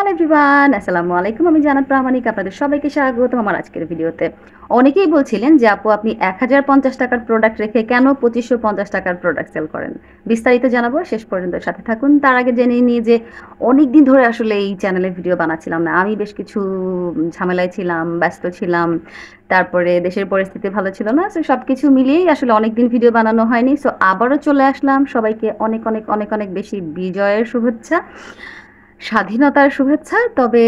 hello everyone আসসালামু আলাইকুম আমি জানাত প্রামাণিক আপনাদের সবাইকে স্বাগত আমার আজকের ভিডিওতে অনেকেই বলছিলেন যে আপু আপনি এক হাজার পঞ্চাশ টাকার প্রোডাক্ট রেখে কেন পঁচিশশো পঞ্চাশ টাকার প্রোডাক্ট সেল করেন বিস্তারিত জানাবো শেষ পর্যন্ত সাথে থাকুন তার আগে জেনে নিয়ে যে অনেক দিন ধরে আসলে এই চ্যানেলের ভিডিও বানাচ্ছিলাম না আমি বেশ কিছু ঝামেলায় ছিলাম ব্যস্ত ছিলাম তারপরে দেশের পরিস্থিতি ভালো ছিল না সো সব কিছু মিলিয়েই আসলে অনেক দিন ভিডিও বানানো হয়নি সো আবারও চলে আসলাম সবাইকে অনেক অনেক অনেক অনেক বেশি বিজয়ের শুভেচ্ছা স্বাধীনতার শুভেচ্ছা তবে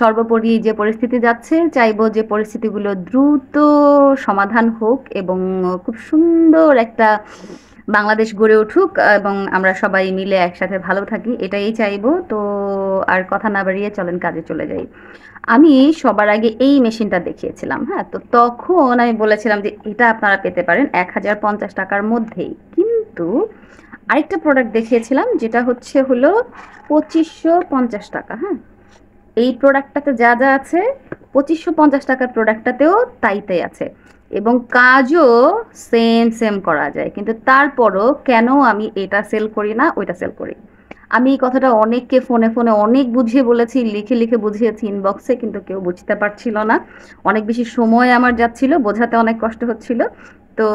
সর্বোপরি যে পরিস্থিতি যাচ্ছে চাইব যে পরিস্থিতিগুলো দ্রুত সমাধান হোক এবং খুব সুন্দর একটা বাংলাদেশ গড়ে উঠুক এবং আমরা সবাই মিলে একসাথে ভালো থাকি এটাই চাইব তো আর কথা না বাড়িয়ে চলেন কাজে চলে যাই আমি সবার আগে এই মেশিনটা দেখিয়েছিলাম হ্যাঁ তো তখন আমি বলেছিলাম যে এটা আপনারা পেতে পারেন এক হাজার পঞ্চাশ টাকার মধ্যেই কিন্তু আরেকটা প্রোডাক্ট দেখিয়েছিলাম যেটা হচ্ছে হলো পঁচিশশো পঞ্চাশ টাকা হ্যাঁ এই প্রোডাক্টটাতে যা যা আছে পঁচিশশো পঞ্চাশ টাকার প্রোডাক্টটাতেও তাই তাই আছে এবং কাজও সেম সেম করা যায় কিন্তু তারপরও কেন আমি এটা সেল করি না ওইটা সেল করি আমি এই কথাটা অনেককে ফোনে ফোনে অনেক বুঝিয়ে বলেছি লিখে লিখে বুঝিয়েছি ইনবক্সে কিন্তু কেউ বুঝতে পারছিল না অনেক বেশি সময় আমার যাচ্ছিল বোঝাতে অনেক কষ্ট হচ্ছিল তো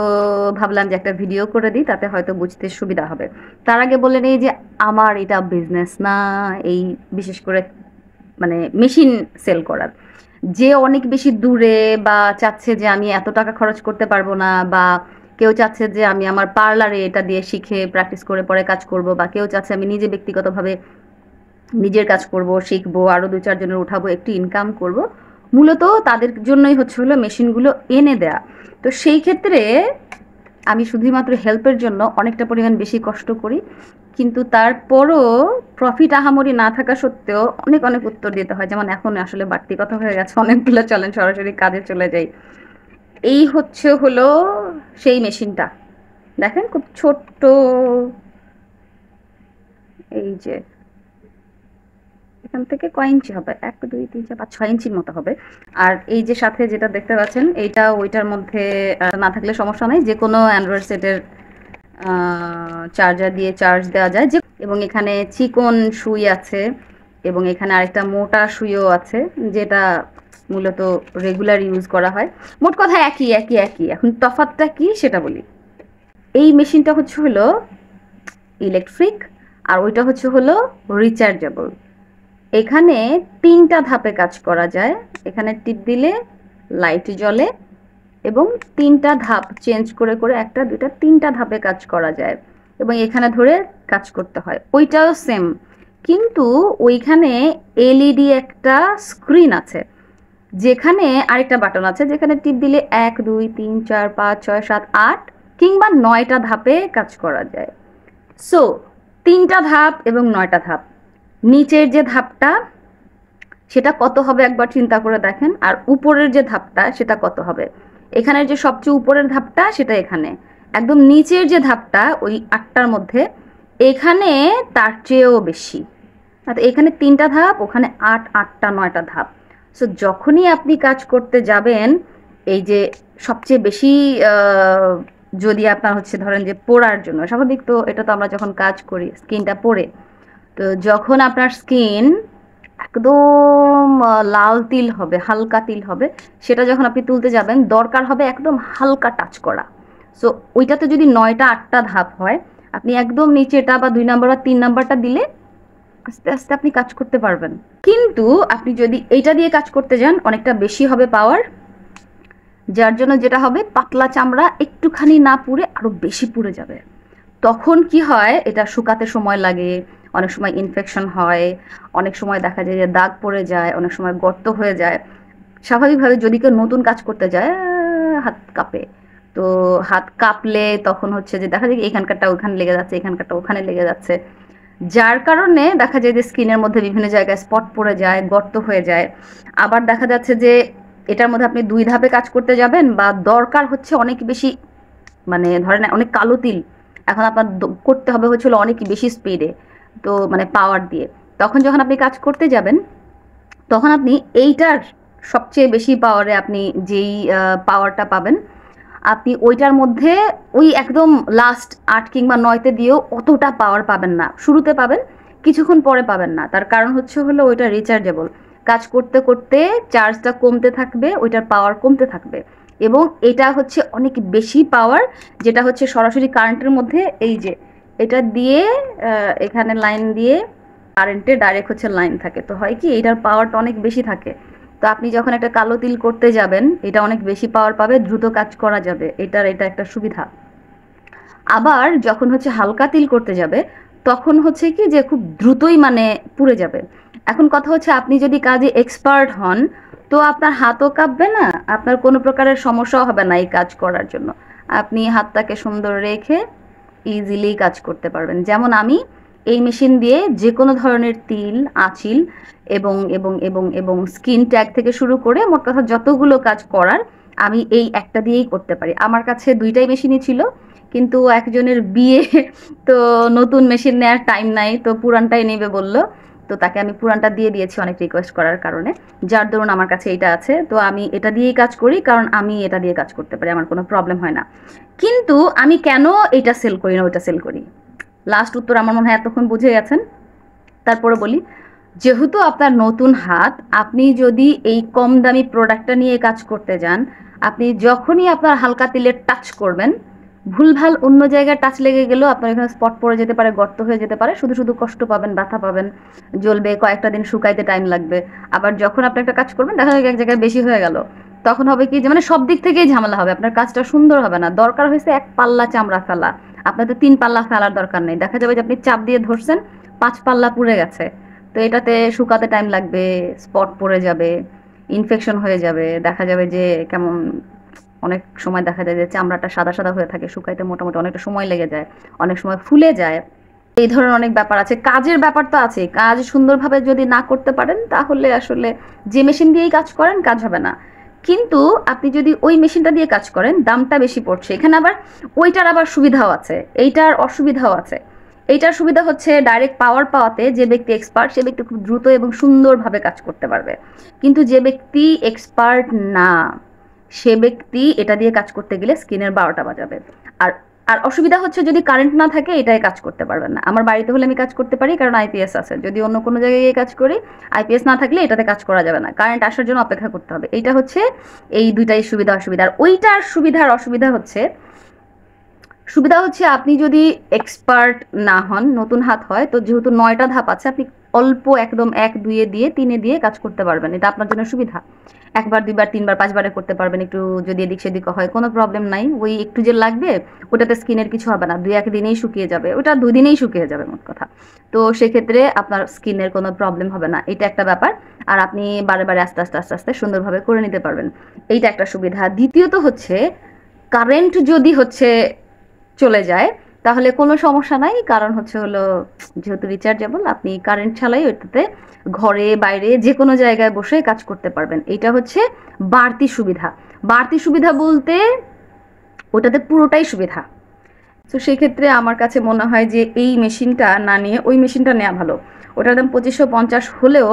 ভাবলাম যে একটা ভিডিও করে দিই তাতে হয়তো বুঝতে সুবিধা হবে তার আগে বলে নেই যে আমার এটা বিজনেস না এই বিশেষ করে মানে মেশিন সেল করার যে অনেক বেশি দূরে বা চাচ্ছে যে আমি এত টাকা খরচ করতে পারবো না বা কেউ চাচ্ছে যে আমি আমার পার্লারে এটা দিয়ে শিখে প্র্যাকটিস করে পরে কাজ করব বা কেউ চাচ্ছে আমি নিজে ব্যক্তিগতভাবে নিজের কাজ করব শিখবো আরও দু চারজনের উঠাবো একটু ইনকাম করব মূলত তাদের জন্যই হচ্ছে হলো মেশিনগুলো এনে দেয়া তো সেই ক্ষেত্রে আমি শুধুমাত্র হেল্পের জন্য অনেকটা পরিমাণ বেশি কষ্ট করি কিন্তু তারপরও প্রফিট আহামরি না থাকা সত্ত্বেও অনেক অনেক উত্তর দিতে হয় যেমন এখন আসলে বাড়তি কথা হয়ে গেছে অনেকগুলো চলেন সরাসরি কাজে চলে যাই এই হচ্ছে হলো সেই মেশিনটা দেখেন খুব ছোট্ট এই যে এখান থেকে কয় ইঞ্চি হবে এক দুই তিন চার পাঁচ ছয় ইঞ্চির মতো হবে আর এই যে সাথে যেটা দেখতে পাচ্ছেন এইটা ওইটার মধ্যে না থাকলে সমস্যা নেই যে কোনো অ্যান্ড্রয়েড সেটের চার্জার দিয়ে চার্জ দেওয়া যায় যে এবং এখানে চিকন সুই আছে এবং এখানে আরেকটা মোটা সুইও আছে যেটা মূলত রেগুলার ইউজ করা হয় মোট কথা একই একই একই এখন তফাতটা কি সেটা বলি এই মেশিনটা হচ্ছে হলো ইলেকট্রিক আর ওইটা হচ্ছে হলো রিচার্জেবল এখানে তিনটা ধাপে কাজ করা যায় এখানে টিপ দিলে লাইট জ্বলে এবং তিনটা ধাপ চেঞ্জ করে করে একটা দুটা তিনটা ধাপে কাজ করা যায় এবং এখানে ধরে কাজ করতে হয় ওইটাও সেম কিন্তু ওইখানে এলইডি e একটা স্ক্রিন আছে যেখানে আরেকটা বাটন আছে যেখানে টিপ দিলে এক দুই তিন চার পাঁচ ছয় সাত আট কিংবা নয়টা ধাপে কাজ করা যায় সো তিনটা ধাপ এবং নয়টা ধাপ নিচের যে ধাপটা সেটা কত হবে একবার চিন্তা করে দেখেন আর উপরের যে ধাপটা সেটা কত হবে এখানের যে সবচেয়ে উপরের ধাপটা সেটা এখানে একদম নিচের যে ধাপটা ওই আটটার মধ্যে এখানে তার চেয়েও বেশি এখানে তিনটা ধাপ ওখানে আট আটটা নয়টা ধাপ সো যখনই আপনি কাজ করতে যাবেন এই যে সবচেয়ে বেশি যদি আপনার হচ্ছে ধরেন যে পোড়ার জন্য স্বাভাবিক তো এটা তো আমরা যখন কাজ করি স্কিনটা পড়ে তো যখন আপনার স্কিন একদম লাল তিল হবে হালকা তিল হবে সেটা যখন আপনি তুলতে যাবেন দরকার হবে একদম হালকা টাচ করা সো ওইটাতে যদি নয়টা আটটা ধাপ হয় আপনি একদম নিচেটা বা দুই নাম্বার বা তিন নাম্বারটা দিলে আস্তে আস্তে আপনি কাজ করতে পারবেন কিন্তু আপনি যদি এইটা দিয়ে কাজ করতে যান অনেকটা বেশি হবে পাওয়ার যার জন্য যেটা হবে পাতলা চামড়া একটুখানি না পুড়ে আরও বেশি পুড়ে যাবে তখন কি হয় এটা শুকাতে সময় লাগে অনেক সময় ইনফেকশন হয় অনেক সময় দেখা যায় যে দাগ পড়ে যায় অনেক সময় গর্ত হয়ে যায় স্বাভাবিকভাবে যদি কেউ নতুন কাজ করতে যায় হাত কাঁপে তো হাত কাঁপলে তখন হচ্ছে যে দেখা যায় এখানকারটা ওখানে লেগে যাচ্ছে এখানকারটা ওখানে লেগে যাচ্ছে যার কারণে দেখা যায় যে স্কিনের মধ্যে বিভিন্ন জায়গায় স্পট পড়ে যায় গর্ত হয়ে যায় আবার দেখা যাচ্ছে যে এটার মধ্যে আপনি দুই ধাপে কাজ করতে যাবেন বা দরকার হচ্ছে অনেক বেশি মানে ধরেন অনেক কালো তিল এখন আপনার করতে হবে হচ্ছিল অনেক বেশি স্পিডে তো মানে পাওয়ার দিয়ে তখন যখন আপনি কাজ করতে যাবেন তখন আপনি এইটার সবচেয়ে বেশি পাওয়ারে আপনি যেই পাওয়ারটা পাবেন আপনি ওইটার মধ্যে ওই একদম লাস্ট আট কিংবা নয়তে দিয়েও অতটা পাওয়ার পাবেন না শুরুতে পাবেন কিছুক্ষণ পরে পাবেন না তার কারণ হচ্ছে হলো ওইটা রিচার্জেবল কাজ করতে করতে চার্জটা কমতে থাকবে ওইটার পাওয়ার কমতে থাকবে এবং এটা হচ্ছে অনেক বেশি পাওয়ার যেটা হচ্ছে সরাসরি কারেন্টের মধ্যে এই যে এটা দিয়ে এখানে লাইন দিয়ে কারেন্টে ডাইরেক্ট হচ্ছে লাইন থাকে তো হয় কি এটার পাওয়ারটা অনেক বেশি থাকে তো আপনি যখন একটা কালো তিল করতে যাবেন এটা অনেক বেশি পাওয়ার পাবে দ্রুত কাজ করা যাবে এটার এটা একটা সুবিধা আবার যখন হচ্ছে হালকা তিল করতে যাবে তখন হচ্ছে কি যে খুব দ্রুতই মানে পুড়ে যাবে এখন কথা হচ্ছে আপনি যদি কাজে এক্সপার্ট হন তো আপনার হাতও কাঁপবে না আপনার কোনো প্রকারের সমস্যাও হবে না এই কাজ করার জন্য আপনি হাতটাকে সুন্দর রেখে ইজিলি কাজ করতে পারবেন যেমন আমি এই মেশিন দিয়ে যে কোনো ধরনের তিল আঁচিল এবং এবং এবং এবং স্কিন ট্যাগ থেকে শুরু করে মোট কথা যতগুলো কাজ করার আমি এই একটা দিয়েই করতে পারি আমার কাছে দুইটাই মেশিনই ছিল কিন্তু একজনের বিয়ে তো নতুন মেশিন নেওয়ার টাইম নাই তো পুরানটাই নেবে বললো তো তাকে আমি পুরানটা দিয়ে দিয়েছি অনেক রিকোয়েস্ট করার কারণে যার দরুন আমার কাছে এটা আছে তো আমি এটা দিয়েই কাজ করি কারণ আমি এটা দিয়ে কাজ করতে পারি আমার কোনো প্রবলেম হয় না কিন্তু আমি কেন এটা সেল করি না ওইটা সেল করি লাস্ট উত্তর আমার মনে হয় এতক্ষণ বুঝে গেছেন তারপরে বলি যেহেতু আপনার নতুন হাত আপনি যদি এই কম দামি প্রোডাক্টটা নিয়ে কাজ করতে যান আপনি যখনই আপনার হালকা তেলের টাচ করবেন ভুলভাল অন্য জায়গায় টাচ লেগে গেল আপনার এখানে স্পট পড়ে যেতে পারে গর্ত হয়ে যেতে পারে শুধু শুধু কষ্ট পাবেন ব্যথা পাবেন জ্বলবে কয়েকটা দিন শুকাইতে টাইম লাগবে আবার যখন আপনি একটা কাজ করবেন দেখা যায় এক জায়গায় বেশি হয়ে গেল তখন হবে কি যে মানে সব দিক থেকেই ঝামেলা হবে আপনার কাজটা সুন্দর হবে না দরকার হয়েছে এক পাল্লা চামড়া ফেলা আপনার তো তিন পাল্লা ফেলার দরকার নেই দেখা যাবে যে আপনি চাপ দিয়ে ধরছেন পাঁচ পাল্লা পুড়ে গেছে তো এটাতে শুকাতে টাইম লাগবে স্পট পড়ে যাবে ইনফেকশন হয়ে যাবে দেখা যাবে যে কেমন অনেক সময় দেখা যায় যে চামড়াটা সাদা সাদা হয়ে থাকে শুকাইতে মোটামুটি অনেকটা সময় লেগে যায় অনেক সময় ফুলে যায় এই ধরনের অনেক ব্যাপার আছে কাজের ব্যাপার তো আছে কাজ সুন্দরভাবে যদি না করতে পারেন তাহলে আসলে যে মেশিন দিয়েই কাজ করেন কাজ হবে না কিন্তু আপনি যদি ওই মেশিনটা দিয়ে কাজ করেন দামটা বেশি পড়ছে এখানে আবার ওইটার আবার সুবিধাও আছে এইটার অসুবিধাও আছে এইটার সুবিধা হচ্ছে ডাইরেক্ট পাওয়ার পাওয়াতে যে ব্যক্তি এক্সপার্ট সে ব্যক্তি খুব দ্রুত এবং সুন্দরভাবে কাজ করতে পারবে কিন্তু যে ব্যক্তি এক্সপার্ট না সে ব্যক্তি এটা দিয়ে কাজ করতে গেলে স্কিনের বারোটা বাজাবে আর আর অসুবিধা হচ্ছে যদি কারেন্ট না থাকে এটাই কাজ করতে পারবেন না আমার বাড়িতে হলে আমি কাজ করতে পারি কারণ আইপিএস আছে যদি অন্য কোনো জায়গায় গিয়ে কাজ করি আইপিএস না থাকলে এটাতে কাজ করা যাবে না কারেন্ট আসার জন্য অপেক্ষা করতে হবে এটা হচ্ছে এই দুইটাই সুবিধা অসুবিধা আর ওইটার সুবিধার অসুবিধা হচ্ছে সুবিধা হচ্ছে আপনি যদি এক্সপার্ট না হন নতুন হাত হয় তো যেহেতু নয়টা ধাপ আছে আপনি অল্প একদম এক দুয়ে দিয়ে তিনে দিয়ে কাজ করতে পারবেন এটা আপনার জন্য সুবিধা একবার দুইবার তিনবার পাঁচবারে করতে পারবেন একটু যদি এদিক সেদিক হয় কোনো প্রবলেম নাই ওই একটু যে লাগবে ওটাতে স্কিনের কিছু হবে না দুই একদিনেই শুকিয়ে যাবে ওটা দুই দিনেই শুকিয়ে যাবে মোট কথা তো সেক্ষেত্রে আপনার স্কিনের কোনো প্রবলেম হবে না এটা একটা ব্যাপার আর আপনি বারে বারে আস্তে আস্তে আস্তে আস্তে সুন্দরভাবে করে নিতে পারবেন এইটা একটা সুবিধা দ্বিতীয়ত হচ্ছে কারেন্ট যদি হচ্ছে চলে যায় তাহলে কোনো সমস্যা নাই কারণ হচ্ছে হলো যেহেতু রিচার্জেবল আপনি কারেন্ট ছাড়াই ওইটাতে ঘরে বাইরে যে কোনো জায়গায় বসে কাজ করতে পারবেন এটা হচ্ছে বাড়তি সুবিধা বাড়তি সুবিধা বলতে ওটাতে পুরোটাই সুবিধা তো সেক্ষেত্রে আমার কাছে মনে হয় যে এই মেশিনটা না নিয়ে ওই মেশিনটা নেওয়া ভালো ওটার দাম পঁচিশশো পঞ্চাশ হলেও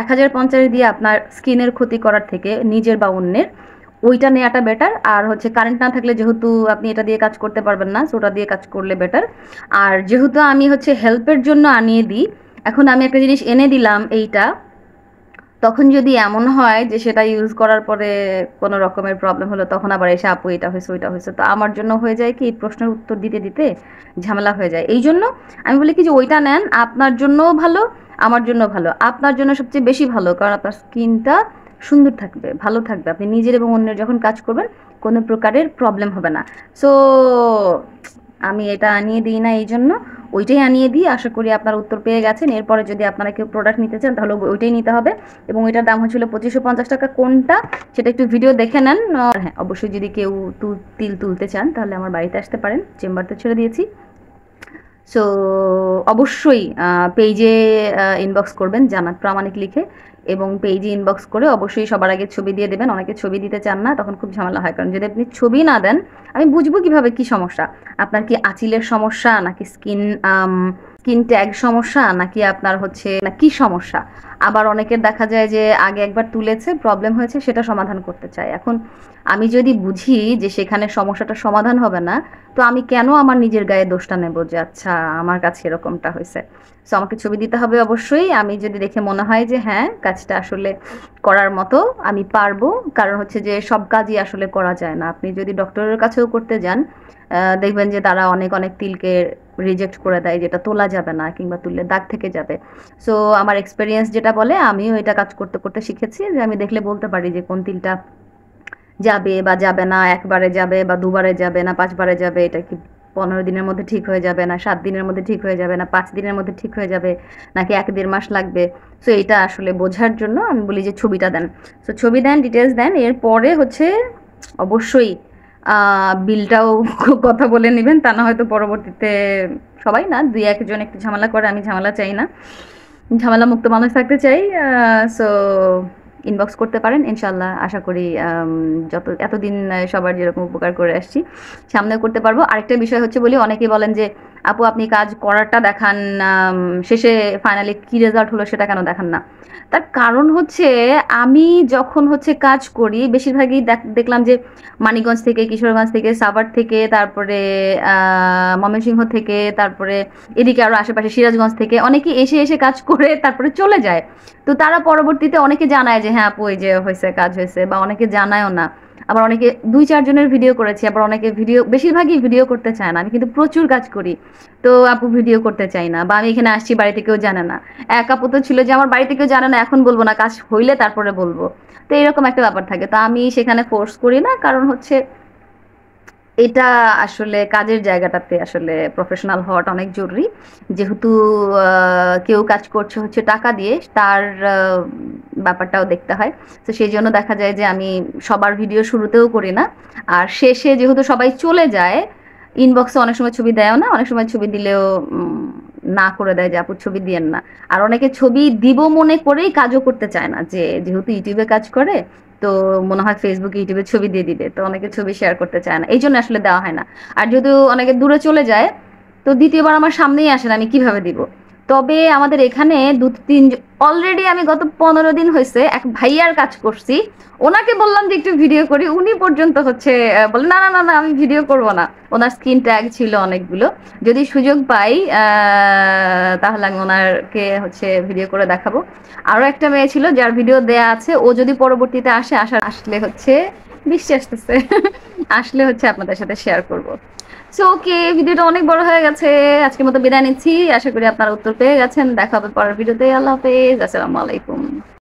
এক হাজার পঞ্চাশ দিয়ে আপনার স্কিনের ক্ষতি করার থেকে নিজের বা অন্যের ওইটা নেওয়াটা বেটার আর হচ্ছে কারেন্ট না থাকলে যেহেতু আপনি এটা দিয়ে কাজ করতে পারবেন না সো ওটা দিয়ে কাজ করলে বেটার আর যেহেতু আমি হচ্ছে হেল্পের জন্য আনিয়ে দিই এখন আমি একটা জিনিস এনে দিলাম এইটা তখন যদি এমন হয় যে সেটা ইউজ করার পরে কোনো রকমের প্রবলেম হলো তখন আবার এসে আপু এটা হয়েছে ওইটা হয়েছে তো আমার জন্য হয়ে যায় কি প্রশ্নের উত্তর দিতে দিতে ঝামেলা হয়ে যায় এই জন্য আমি বলি কি যে ওইটা নেন আপনার জন্যও ভালো আমার জন্য ভালো আপনার জন্য সবচেয়ে বেশি ভালো কারণ আপনার স্কিনটা সুন্দর থাকবে ভালো থাকবে আপনি নিজের এবং অন্যের যখন কাজ করবেন কোনো প্রকারের প্রবলেম হবে না সো আমি এটা আনিয়ে দিই না এই জন্য ওইটাই আনিয়ে দিই আশা করি আপনার উত্তর পেয়ে গেছেন এরপরে যদি আপনারা কেউ প্রোডাক্ট নিতে চান তাহলে ওইটাই নিতে হবে এবং এটার দাম হচ্ছিল পঁচিশশো পঞ্চাশ টাকা কোনটা সেটা একটু ভিডিও দেখে নেন হ্যাঁ অবশ্যই যদি কেউ তুল তিল তুলতে চান তাহলে আমার বাড়িতে আসতে পারেন চেম্বার তো ছেড়ে দিয়েছি সো অবশ্যই পেজে ইনবক্স করবেন জানাত প্রামাণিক লিখে এবং পেজে ইনবক্স করে অবশ্যই সবার আগে ছবি দিয়ে দেবেন অনেকে ছবি দিতে চান না তখন খুব ঝামেলা হয় কারণ যদি আপনি ছবি না দেন আমি বুঝবো কিভাবে কি সমস্যা আপনার কি আঁচিলের সমস্যা নাকি স্কিন স্কিন ট্যাগ সমস্যা নাকি আপনার হচ্ছে না কি সমস্যা আবার অনেকের দেখা যায় যে আগে একবার তুলেছে প্রবলেম হয়েছে সেটা সমাধান করতে চায় এখন আমি যদি বুঝি যে সেখানে সমস্যাটা সমাধান হবে না তো আমি কেন আমার নিজের গায়ে দোষটা নেব যে আচ্ছা আমার কাছে এরকমটা হয়েছে সো আমাকে ছবি দিতে হবে অবশ্যই আমি যদি দেখে মনে হয় যে হ্যাঁ কাজটা আসলে করার মতো আমি পারবো কারণ হচ্ছে যে সব কাজই আসলে করা যায় না আপনি যদি ডক্টরের কাছেও করতে যান দেখবেন যে তারা অনেক অনেক তিলকে রিজেক্ট করে দেয় যেটা তোলা যাবে না কিংবা তুললে দাগ থেকে যাবে সো আমার এক্সপিরিয়েন্স যেটা বলে আমিও এটা কাজ করতে করতে শিখেছি যে আমি দেখলে বলতে পারি যে কোন তিলটা যাবে বা যাবে না একবারে যাবে বা দুবারে যাবে না পাঁচবারে যাবে এটা কি পনেরো দিনের মধ্যে ঠিক হয়ে যাবে না সাত দিনের মধ্যে ঠিক হয়ে যাবে না পাঁচ দিনের মধ্যে ঠিক হয়ে যাবে নাকি এক দেড় মাস লাগবে সো এটা আসলে বোঝার জন্য আমি বলি যে ছবিটা দেন সো ছবি দেন ডিটেলস দেন এরপরে হচ্ছে অবশ্যই বিলটাও কথা বলে নেবেন তা না হয়তো পরবর্তীতে সবাই না দুই একজন একটু ঝামেলা করে আমি ঝামেলা চাই না ঝামেলা মুক্ত মানুষ থাকতে চাই সো ইনবক্স করতে পারেন ইনশাল্লাহ আশা করি যত এতদিন সবার যেরকম উপকার করে আসছি সামনে করতে পারবো আরেকটা বিষয় হচ্ছে বলি অনেকেই বলেন যে আপু আপনি কাজ করাটা দেখান শেষে ফাইনালি কি রেজাল্ট হলো সেটা কেন দেখান না তার কারণ হচ্ছে আমি যখন হচ্ছে কাজ করি বেশিরভাগই দেখলাম যে মানিকগঞ্জ থেকে কিশোরগঞ্জ থেকে সাভার থেকে তারপরে ময়মনসিংহ থেকে তারপরে এদিকে আরও আশেপাশে সিরাজগঞ্জ থেকে অনেকে এসে এসে কাজ করে তারপরে চলে যায় তো তারা পরবর্তীতে অনেকে জানায় যে হ্যাঁ আপু এই যে হয়েছে কাজ হয়েছে বা অনেকে জানায়ও না আবার অনেকে দুই চারজনের ভিডিও করেছি আবার অনেকে ভিডিও বেশিরভাগই ভিডিও করতে চায় না আমি কিন্তু প্রচুর কাজ করি তো আপু ভিডিও করতে চাই না বা আমি এখানে আসছি বাড়িতে কেউ জানে না এক আপু তো ছিল যে আমার বাড়িতে কেউ জানে না এখন বলবো না কাজ হইলে তারপরে বলবো তো এরকম একটা ব্যাপার থাকে তো আমি সেখানে ফোর্স করি না কারণ হচ্ছে এটা আসলে কাজের জায়গাটাতে আসলে প্রফেশনাল হওয়াটা অনেক জরুরি যেহেতু কেউ কাজ করছে হচ্ছে টাকা দিয়ে তার ব্যাপারটাও দেখতে হয় তো সেই জন্য দেখা যায় যে আমি সবার ভিডিও শুরুতেও করি না আর শেষে যেহেতু সবাই চলে যায় ইনবক্সে অনেক সময় ছবি দেয় না অনেক সময় ছবি দিলেও না করে দেয় যে আপু ছবি দিয়েন না আর অনেকে ছবি দিব মনে করেই কাজও করতে চায় না যে যেহেতু ইউটিউবে কাজ করে তো মনে হয় ফেসবুক ইউটিউবে ছবি দিয়ে দিবে তো অনেকে ছবি শেয়ার করতে চায় না এই জন্য আসলে দেওয়া হয় না আর যদি অনেকে দূরে চলে যায় তো দ্বিতীয়বার আমার সামনেই আসে না আমি কিভাবে দিব তবে আমাদের এখানে দু তিন অলরেডি আমি গত পনেরো দিন হয়েছে এক ভাইয়ার কাজ করছি ওনাকে বললাম যে একটু ভিডিও করি উনি পর্যন্ত হচ্ছে বলে না না না না আমি ভিডিও করব না ওনার স্ক্রিন ট্যাগ ছিল অনেকগুলো যদি সুযোগ পাই তাহলে আমি ওনারকে হচ্ছে ভিডিও করে দেখাবো আরও একটা মেয়ে ছিল যার ভিডিও দেয়া আছে ও যদি পরবর্তীতে আসে আসার আসলে হচ্ছে বিশ্বাস আসতেছে আসলে হচ্ছে আপনাদের সাথে শেয়ার করব ওকে ভিডিওটা অনেক বড় হয়ে গেছে আজকের মতো বিদায় নিচ্ছি আশা করি আপনারা উত্তর পেয়ে গেছেন দেখা হবে পরের ভিডিওতে আল্লাহ হাফেজ আসসালামু আলাইকুম